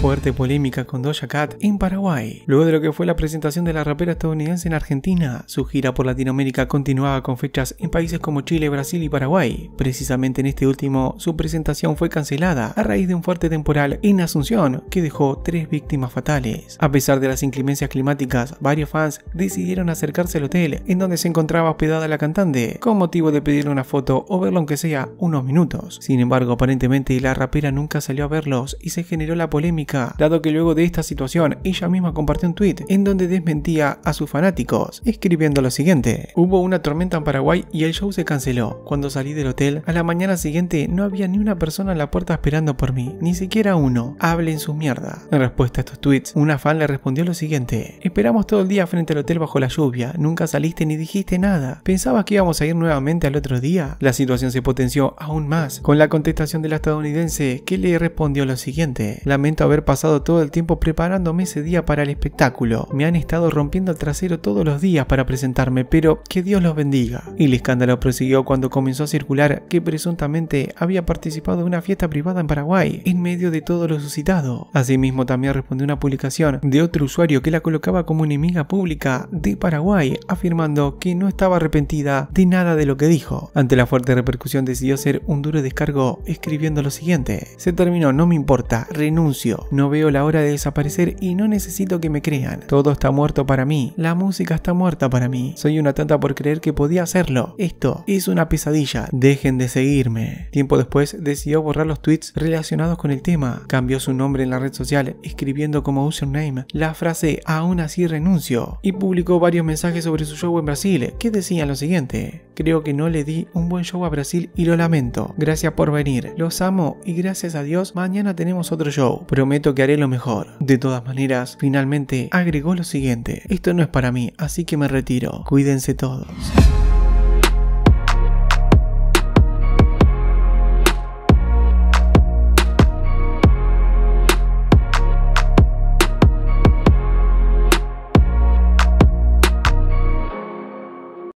Fuerte polémica con Doja Cat en Paraguay. Luego de lo que fue la presentación de la rapera estadounidense en Argentina, su gira por Latinoamérica continuaba con fechas en países como Chile, Brasil y Paraguay. Precisamente en este último, su presentación fue cancelada a raíz de un fuerte temporal en Asunción que dejó tres víctimas fatales. A pesar de las inclemencias climáticas, varios fans decidieron acercarse al hotel en donde se encontraba hospedada la cantante, con motivo de pedirle una foto o verlo aunque sea unos minutos. Sin embargo, aparentemente la rapera nunca salió a verlos y se generó la polémica dado que luego de esta situación ella misma compartió un tuit en donde desmentía a sus fanáticos, escribiendo lo siguiente. Hubo una tormenta en Paraguay y el show se canceló. Cuando salí del hotel, a la mañana siguiente no había ni una persona en la puerta esperando por mí, ni siquiera uno. Hablen su mierda. En respuesta a estos tweets, una fan le respondió lo siguiente. Esperamos todo el día frente al hotel bajo la lluvia, nunca saliste ni dijiste nada. ¿Pensabas que íbamos a ir nuevamente al otro día? La situación se potenció aún más con la contestación de la estadounidense que le respondió lo siguiente. Lamento haber pasado todo el tiempo preparándome ese día para el espectáculo. Me han estado rompiendo el trasero todos los días para presentarme, pero que Dios los bendiga. Y el escándalo prosiguió cuando comenzó a circular que presuntamente había participado en una fiesta privada en Paraguay, en medio de todo lo suscitado. Asimismo, también respondió una publicación de otro usuario que la colocaba como enemiga pública de Paraguay, afirmando que no estaba arrepentida de nada de lo que dijo. Ante la fuerte repercusión decidió hacer un duro descargo escribiendo lo siguiente. Se terminó, no me importa, renuncio. No veo la hora de desaparecer y no necesito que me crean. Todo está muerto para mí. La música está muerta para mí. Soy una tanta por creer que podía hacerlo. Esto es una pesadilla. Dejen de seguirme. Tiempo después decidió borrar los tweets relacionados con el tema. Cambió su nombre en la red social, escribiendo como username la frase aún así renuncio. Y publicó varios mensajes sobre su show en Brasil, que decían lo siguiente. Creo que no le di un buen show a Brasil y lo lamento. Gracias por venir. Los amo y gracias a Dios mañana tenemos otro show. Prometo que haré lo mejor. De todas maneras, finalmente agregó lo siguiente, esto no es para mí, así que me retiro. Cuídense todos.